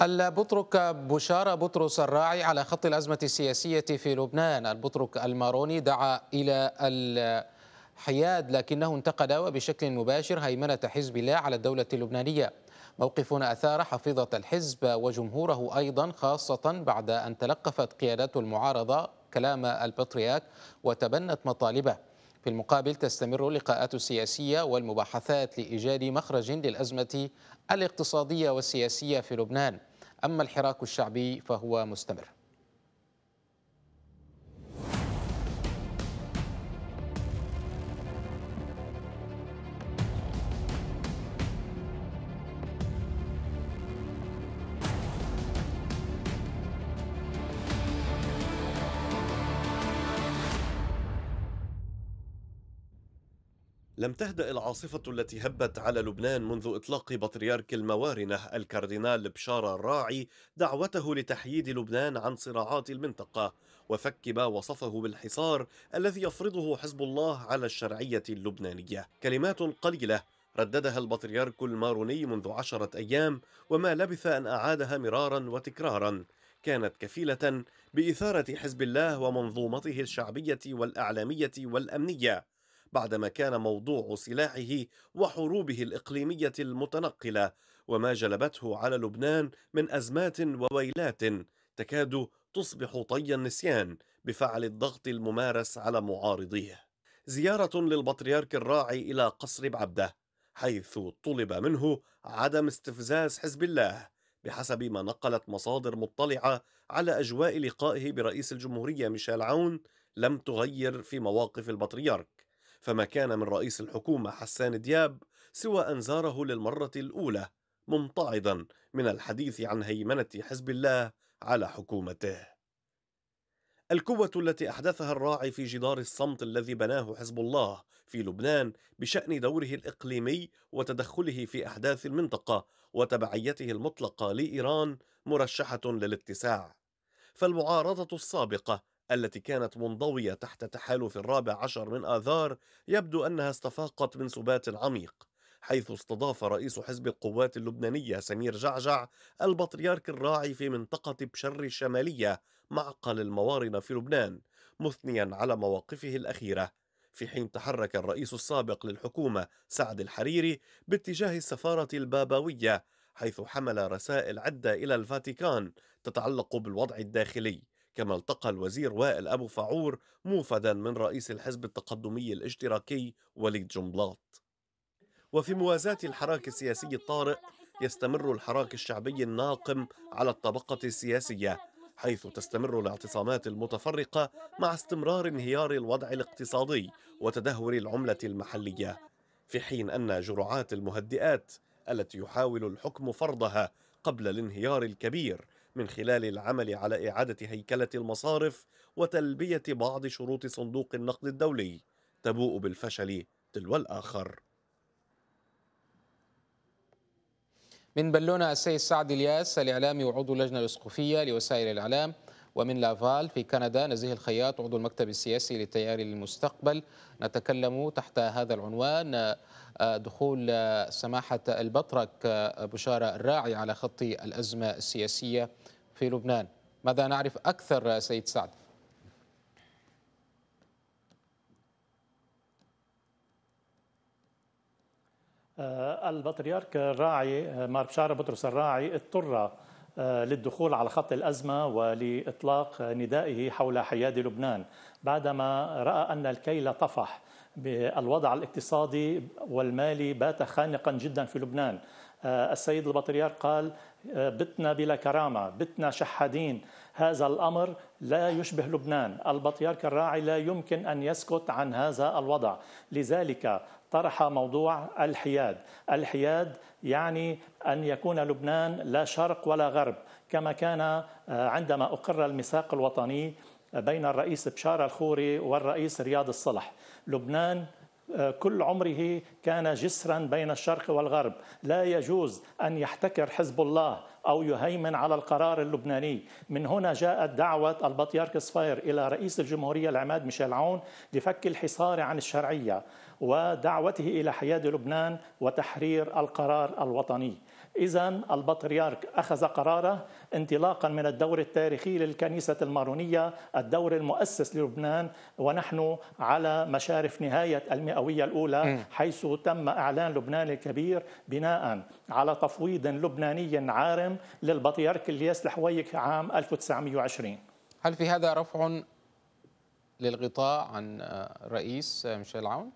البطرك بشارة بطرس الراعي على خط الأزمة السياسية في لبنان البطرك الماروني دعا إلى الحياد لكنه انتقد وبشكل مباشر هيمنة حزب الله على الدولة اللبنانية موقف أثار حفيظة الحزب وجمهوره أيضا خاصة بعد أن تلقفت قيادات المعارضة كلام البطرياك وتبنت مطالبه في المقابل تستمر اللقاءات السياسية والمباحثات لإيجاد مخرج للأزمة الاقتصادية والسياسية في لبنان أما الحراك الشعبي فهو مستمر لم تهدأ العاصفة التي هبت على لبنان منذ إطلاق بطريرك الموارنة الكاردينال بشارة الراعي دعوته لتحييد لبنان عن صراعات المنطقة وفك ما وصفه بالحصار الذي يفرضه حزب الله على الشرعية اللبنانية كلمات قليلة رددها البطريرك الماروني منذ عشرة أيام وما لبث أن أعادها مرارا وتكرارا كانت كفيلة بإثارة حزب الله ومنظومته الشعبية والإعلامية والأمنية بعدما كان موضوع سلاحه وحروبه الإقليمية المتنقلة وما جلبته على لبنان من أزمات وويلات تكاد تصبح طي النسيان بفعل الضغط الممارس على معارضيه زيارة للبطريرك الراعي إلى قصر بعبده حيث طلب منه عدم استفزاز حزب الله بحسب ما نقلت مصادر مطلعة على أجواء لقائه برئيس الجمهورية ميشيل عون لم تغير في مواقف البطريرك فما كان من رئيس الحكومة حسان دياب سوى أن زاره للمرة الأولى ممتعضا من الحديث عن هيمنة حزب الله على حكومته الكوة التي أحدثها الراعي في جدار الصمت الذي بناه حزب الله في لبنان بشأن دوره الإقليمي وتدخله في أحداث المنطقة وتبعيته المطلقة لإيران مرشحة للاتساع فالمعارضة السابقة التي كانت منضوية تحت تحالف الرابع عشر من آذار يبدو أنها استفاقت من سبات عميق حيث استضاف رئيس حزب القوات اللبنانية سمير جعجع البطريرك الراعي في منطقة بشر الشمالية معقل الموارنة في لبنان مثنيا على مواقفه الأخيرة في حين تحرك الرئيس السابق للحكومة سعد الحريري باتجاه السفارة البابوية حيث حمل رسائل عدة إلى الفاتيكان تتعلق بالوضع الداخلي كما التقى الوزير وائل أبو فعور موفدا من رئيس الحزب التقدمي الاشتراكي وليد جنبلاط وفي موازاة الحراك السياسي الطارئ يستمر الحراك الشعبي الناقم على الطبقة السياسية حيث تستمر الاعتصامات المتفرقة مع استمرار انهيار الوضع الاقتصادي وتدهور العملة المحلية في حين أن جرعات المهدئات التي يحاول الحكم فرضها قبل الانهيار الكبير من خلال العمل على إعادة هيكلة المصارف وتلبية بعض شروط صندوق النقد الدولي تبوء بالفشل تلو الآخر من بلونة السيد سعد الياس الإعلامي وعضو اللجنة الإسقفية لوسائل الإعلام ومن لافال في كندا نزيه الخياط عضو المكتب السياسي للتيار للمستقبل نتكلم تحت هذا العنوان آه، دخول آه، سماحة البطرك آه، بشارة الراعي على خط الأزمة السياسية في لبنان ماذا نعرف أكثر سيد سعد؟ البطريرك الراعي مار بشارة بطرس الراعي اضطر آه، للدخول على خط الأزمة ولإطلاق ندائه حول حياد لبنان بعدما رأى أن الكيل طفح بالوضع الاقتصادي والمالي بات خانقا جدا في لبنان آه، السيد البطريرك قال آه، بتنا بلا كرامة بتنا شحادين هذا الأمر لا يشبه لبنان البطريرك الراعي لا يمكن أن يسكت عن هذا الوضع لذلك طرح موضوع الحياد الحياد يعني أن يكون لبنان لا شرق ولا غرب كما كان آه، عندما أقر الميثاق الوطني بين الرئيس بشار الخوري والرئيس رياض الصلح لبنان آه، كل عمره كان جسرا بين الشرق والغرب لا يجوز أن يحتكر حزب الله أو يهيمن على القرار اللبناني من هنا جاءت دعوة البطيارك صفير إلى رئيس الجمهورية العماد ميشيل عون لفك الحصار عن الشرعية ودعوته إلى حياد لبنان وتحرير القرار الوطني إذا البطريرك أخذ قراره انطلاقا من الدور التاريخي للكنيسة المارونية الدور المؤسس للبنان ونحن على مشارف نهاية المئوية الأولى حيث تم إعلان لبنان الكبير بناء على تفويض لبناني عارم للبطريرك الياس الحويك عام 1920 هل في هذا رفع للغطاء عن الرئيس ميشيل عون؟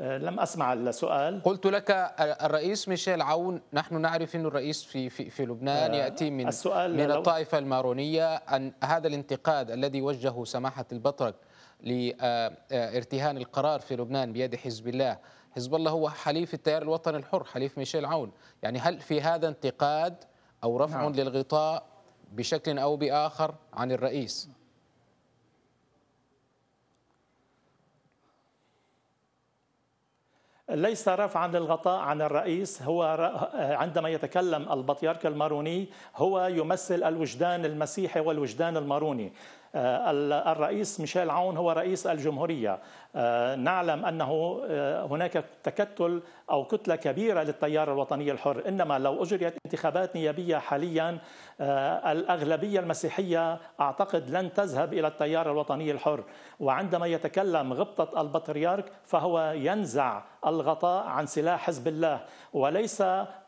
آه، لم اسمع السؤال قلت لك آه، الرئيس ميشيل عون نحن نعرف ان الرئيس في في, في لبنان آه، ياتي من السؤال من الطائفه المارونيه ان هذا الانتقاد الذي وجهه سماحه البطرك لارتهان القرار في لبنان بيد حزب الله حزب الله هو حليف التيار الوطني الحر حليف ميشيل عون يعني هل في هذا انتقاد او رفع نعم. للغطاء بشكل او باخر عن الرئيس ليس رفعا للغطاء عن الرئيس هو عندما يتكلم البطيارك الماروني هو يمثل الوجدان المسيحي والوجدان الماروني آه، الرئيس ميشيل عون هو رئيس الجمهورية آه، نعلم انه آه، هناك تكتل او كتله كبيره للتيار الوطني الحر، انما لو اجريت انتخابات نيابيه حاليا آه، الاغلبيه المسيحيه اعتقد لن تذهب الى التيار الوطني الحر، وعندما يتكلم غبطه البطريرك فهو ينزع الغطاء عن سلاح حزب الله وليس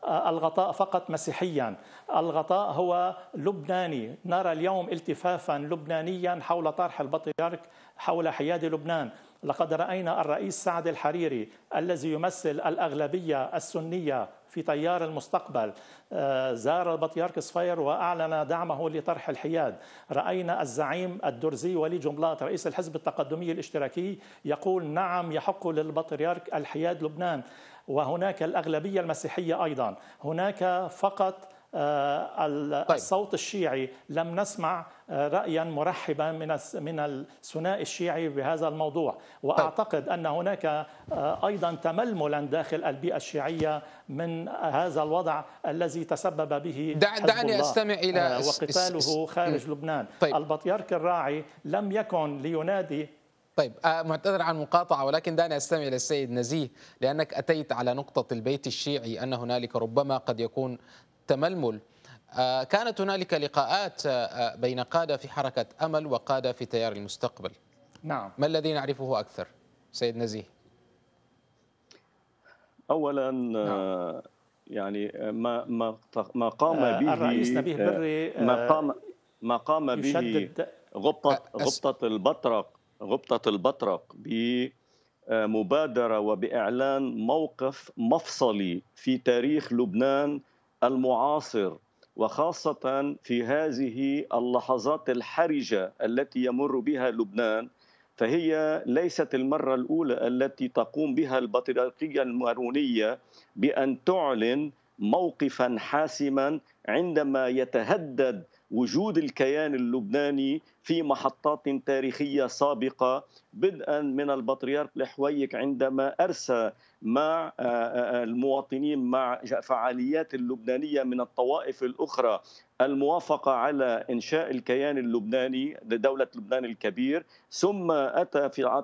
الغطاء فقط مسيحيا الغطاء هو لبناني نرى اليوم التفافا لبنانيا حول طرح البطريرك حول حياد لبنان لقد راينا الرئيس سعد الحريري الذي يمثل الاغلبيه السنيه في تيار المستقبل آه، زار البطيارك صفير واعلن دعمه لطرح الحياد راينا الزعيم الدرزي ولي جملات رئيس الحزب التقدمي الاشتراكي يقول نعم يحق للبطريرك الحياد لبنان وهناك الأغلبية المسيحية أيضا هناك فقط آه، طيب. الصوت الشيعي لم نسمع آه، رايا مرحبا من من الثنائي الشيعي بهذا الموضوع طيب. واعتقد ان هناك آه، ايضا تململا داخل البيئه الشيعيه من هذا الوضع الذي تسبب به دع دعني استمع الى وقتاله خارج لبنان طيب. البطيرك الراعي لم يكن لينادي طيب معتذر عن المقاطعة ولكن دعني أستمع إلى السيد نزيه لأنك أتيت على نقطة البيت الشيعي أن هنالك ربما قد يكون التململ آه، كانت هنالك لقاءات آه، آه، بين قادة في حركة أمل وقادة في تيار المستقبل نعم ما الذي نعرفه أكثر سيد نزيه أولا نعم. يعني ما ما ما قام به الرئيس نبيه بري ما قام ما قام به غبطة غبطة البطرق غبطة البطرق بمبادرة وبإعلان موقف مفصلي في تاريخ لبنان المعاصر وخاصة في هذه اللحظات الحرجة التي يمر بها لبنان فهي ليست المرة الأولى التي تقوم بها البطريركية المارونية بأن تعلن موقفا حاسما عندما يتهدد وجود الكيان اللبناني في محطات تاريخية سابقة بدءا من البطريرك لحويك عندما أرسى مع آه، آه، آه، المواطنين مع فعاليات اللبنانية من الطوائف الأخرى الموافقة على إنشاء الكيان اللبناني لدولة لبنان الكبير ثم أتى في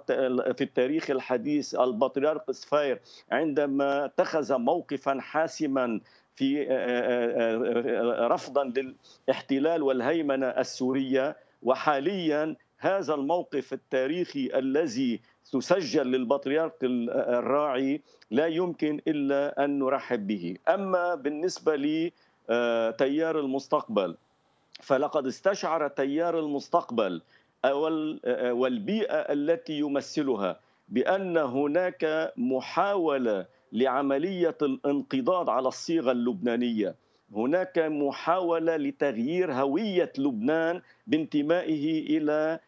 في التاريخ الحديث البطريرك سفير عندما اتخذ موقفا حاسما في آه، آه، آه، رفضا للاحتلال والهيمنه السوريه وحاليا هذا الموقف التاريخي الذي تسجل للبطريرك الراعي لا يمكن الا ان نرحب به، اما بالنسبه لتيار المستقبل فلقد استشعر تيار المستقبل والبيئه التي يمثلها بان هناك محاوله لعمليه الانقضاض على الصيغه اللبنانيه هناك محاوله لتغيير هويه لبنان بانتمائه الى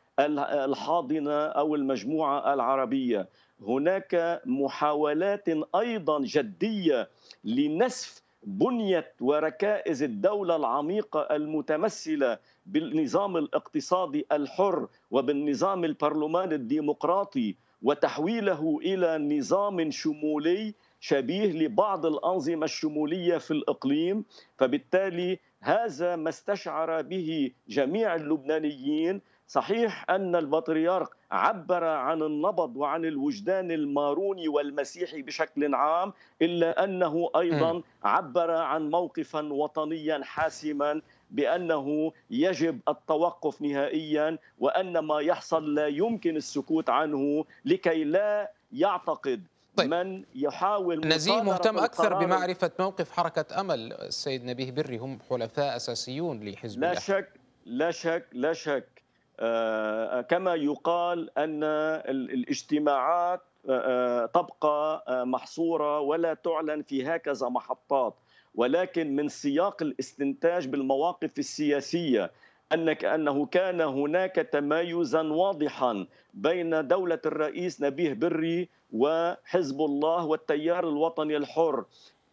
الحاضنه او المجموعه العربيه هناك محاولات ايضا جديه لنسف بنيه وركائز الدوله العميقه المتمثله بالنظام الاقتصادي الحر وبالنظام البرلمان الديمقراطي وتحويله الى نظام شمولي شبيه لبعض الأنظمة الشمولية في الإقليم فبالتالي هذا ما استشعر به جميع اللبنانيين صحيح أن البطريرك عبر عن النبض وعن الوجدان الماروني والمسيحي بشكل عام إلا أنه أيضا عبر عن موقفا وطنيا حاسما بانه يجب التوقف نهائيا وان ما يحصل لا يمكن السكوت عنه لكي لا يعتقد طيب. من يحاول نزيه مهتم أكثر بمعرفة موقف حركة أمل السيد نبيه بري هم حلفاء أساسيون لحزب لا الأحد. شك لا شك لا شك آه كما يقال أن الاجتماعات آه،, آه تبقى آه محصورة ولا تعلن في هكذا محطات ولكن من سياق الاستنتاج بالمواقف السياسية أنك أنه كان هناك تمايزا واضحا بين دولة الرئيس نبيه بري وحزب الله والتيار الوطني الحر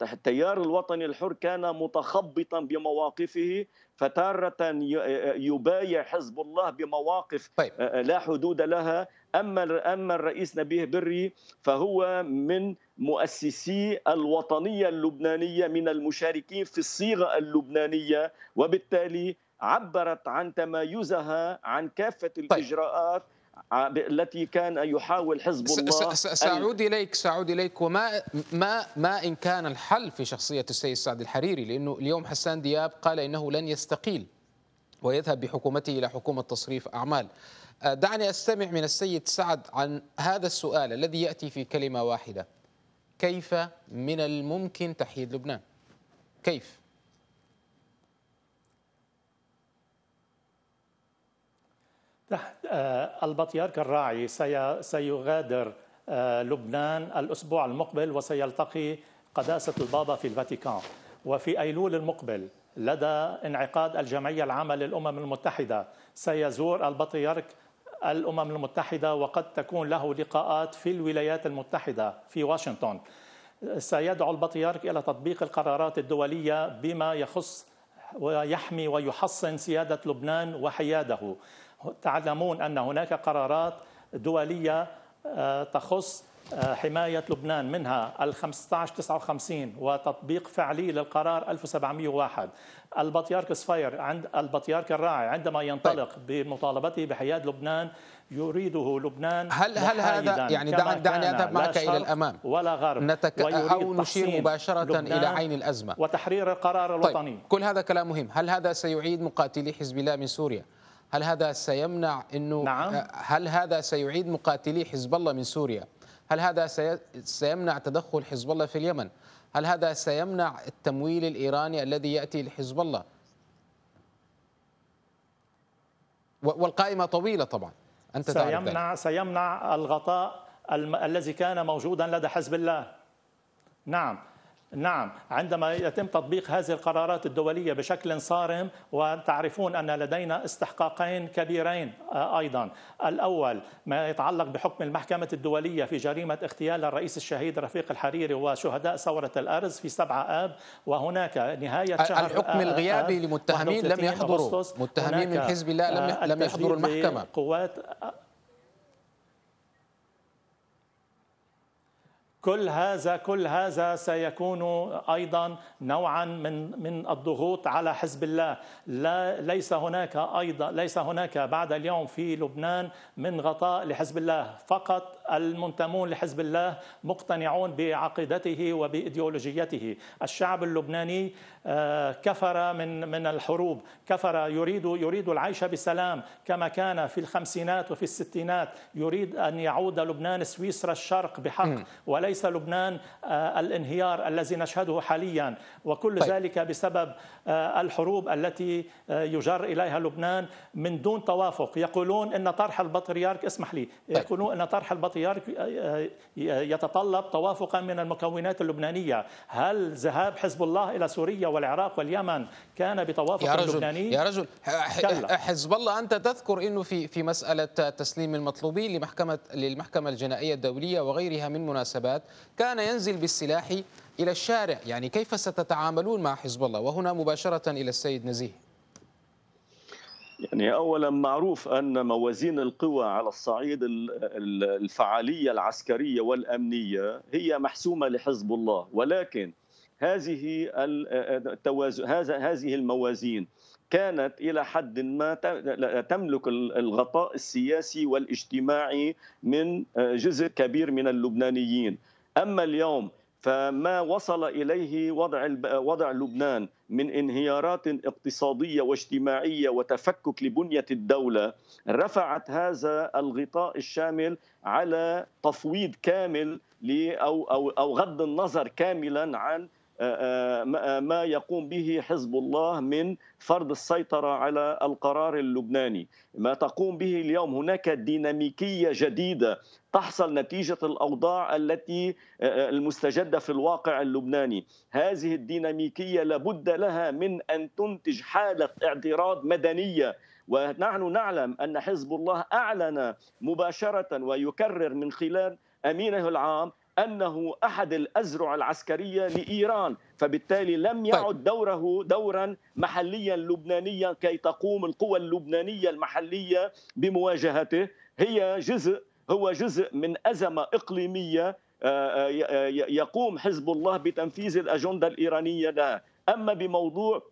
التيار الوطني الحر كان متخبطا بمواقفه فتارة يبايع حزب الله بمواقف طيب. لا حدود لها أما أما الرئيس نبيه بري فهو من مؤسسي الوطنية اللبنانية من المشاركين في الصيغة اللبنانية وبالتالي عبرت عن تمايزها عن كافة طيب. الإجراءات طيب. التي كان يحاول حزب الله سأعود إليك سأعود إليك وما ما ما إن كان الحل في شخصية السيد سعد الحريري لأنه اليوم حسان دياب قال إنه لن يستقيل ويذهب بحكومته إلى حكومة تصريف أعمال آه، دعني أستمع من السيد سعد عن هذا السؤال الذي يأتي في كلمة واحدة كيف من الممكن تحييد لبنان؟ كيف؟ تحت آه، الراعي كالراعي سيغادر آه، لبنان الأسبوع المقبل وسيلتقي قداسة البابا في الفاتيكان وفي أيلول المقبل لدى انعقاد الجمعية العامة للأمم المتحدة سيزور البطيارك الأمم المتحدة وقد تكون له لقاءات في الولايات المتحدة في واشنطن سيدعو البطيارك إلى تطبيق القرارات الدولية بما يخص ويحمي ويحصن سيادة لبنان وحياده تعلمون أن هناك قرارات دولية آه، تخص آه، حماية لبنان منها ال 1559 وتطبيق فعلي للقرار 1701 البطيارك صفير عند البطيارك الراعي عندما طيب. ينطلق طيب. بمطالبته بحياد لبنان يريده لبنان هل هل هذا يعني دعني دعني اذهب معك الى الامام ولا غرب نتك او نشير مباشره الى عين الازمه وتحرير القرار طيب. الوطني طيب. كل هذا كلام مهم هل هذا سيعيد مقاتلي حزب الله من سوريا هل هذا سيمنع انه نعم. هل هذا سيعيد مقاتلي حزب الله من سوريا هل هذا سيمنع تدخل حزب الله في اليمن هل هذا سيمنع التمويل الايراني الذي ياتي لحزب الله والقائمه طويله طبعا انت سيمنع تعرف سيمنع الغطاء الذي كان موجودا لدى حزب الله نعم نعم عندما يتم تطبيق هذه القرارات الدولية بشكل صارم وتعرفون أن لدينا استحقاقين كبيرين آه، أيضا الأول ما يتعلق بحكم المحكمة الدولية في جريمة اغتيال الرئيس الشهيد رفيق الحريري وشهداء ثورة الأرز في 7 آب وهناك نهاية شهر الحكم آه، الغيابي آه، لمتهمين لم يحضروا متهمين من حزب الله لم لم يحضروا المحكمة قوات كل هذا كل هذا سيكون ايضا نوعا من من الضغوط على حزب الله لا ليس هناك ايضا ليس هناك بعد اليوم في لبنان من غطاء لحزب الله فقط المنتمون لحزب الله مقتنعون بعقيدته وبايديولوجيته الشعب اللبناني آه، كفر من من الحروب كفر يريد يريد العيش بسلام كما كان في الخمسينات وفي الستينات يريد ان يعود لبنان سويسرا الشرق بحق وليس وليس لبنان آه، الانهيار الذي نشهده حاليا وكل طيب. ذلك بسبب آه، الحروب التي آه، يجر إليها لبنان من دون توافق يقولون أن طرح البطريرك اسمح لي طيب. يقولون أن طرح البطريرك يتطلب توافقا من المكونات اللبنانية هل ذهاب حزب الله إلى سوريا والعراق واليمن كان بتوافق يا رجل اللبناني؟ يا رجل حزب الله أنت تذكر أنه في في مسألة تسليم المطلوبين لمحكمة للمحكمة الجنائية الدولية وغيرها من مناسبات كان ينزل بالسلاح إلى الشارع يعني كيف ستتعاملون مع حزب الله وهنا مباشرة إلى السيد نزيه يعني اولا معروف ان موازين القوى على الصعيد الفعاليه العسكريه والامنيه هي محسومه لحزب الله ولكن هذه التوازن هذا هذه الموازين كانت الى حد ما تملك الغطاء السياسي والاجتماعي من جزء كبير من اللبنانيين اما اليوم فما وصل اليه وضع وضع لبنان من انهيارات اقتصاديه واجتماعيه وتفكك لبنيه الدوله رفعت هذا الغطاء الشامل على تفويض كامل او او او غض النظر كاملا عن آه، آه، آه، ما يقوم به حزب الله من فرض السيطرة على القرار اللبناني ما تقوم به اليوم هناك ديناميكية جديدة تحصل نتيجة الأوضاع التي المستجدة في الواقع اللبناني هذه الديناميكية لابد لها من أن تنتج حالة اعتراض مدنية ونحن نعلم أن حزب الله أعلن مباشرة ويكرر من خلال أمينه العام انه احد الازرع العسكريه لايران، فبالتالي لم طيب. يعد دوره دورا محليا لبنانيا كي تقوم القوى اللبنانيه المحليه بمواجهته، هي جزء هو جزء من ازمه اقليميه آه، آه، آه، يقوم حزب الله بتنفيذ الاجنده الايرانيه لها، اما بموضوع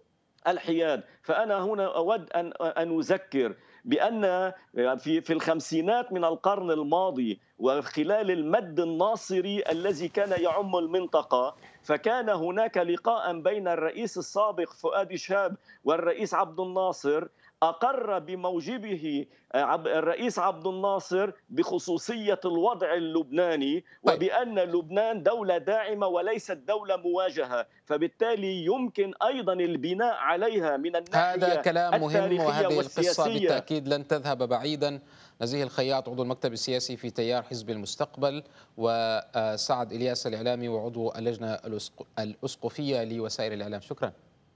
الحياد فانا هنا اود ان ان اذكر بأن آه، في في الخمسينات من القرن الماضي وخلال المد الناصري الذي كان يعم المنطقة فكان هناك لقاء بين الرئيس السابق فؤاد شاب والرئيس عبد الناصر أقر بموجبه آه، الرئيس عبد الناصر بخصوصية الوضع اللبناني طيب. وبأن لبنان دولة داعمة وليست دولة مواجهة فبالتالي يمكن أيضا البناء عليها من الناحية هذا كلام مهم وهذه القصة بالتأكيد لن تذهب بعيدا نزيه الخياط عضو المكتب السياسي في تيار حزب المستقبل وسعد إلياس الإعلامي وعضو اللجنة الأسقفية لوسائل الإعلام شكرا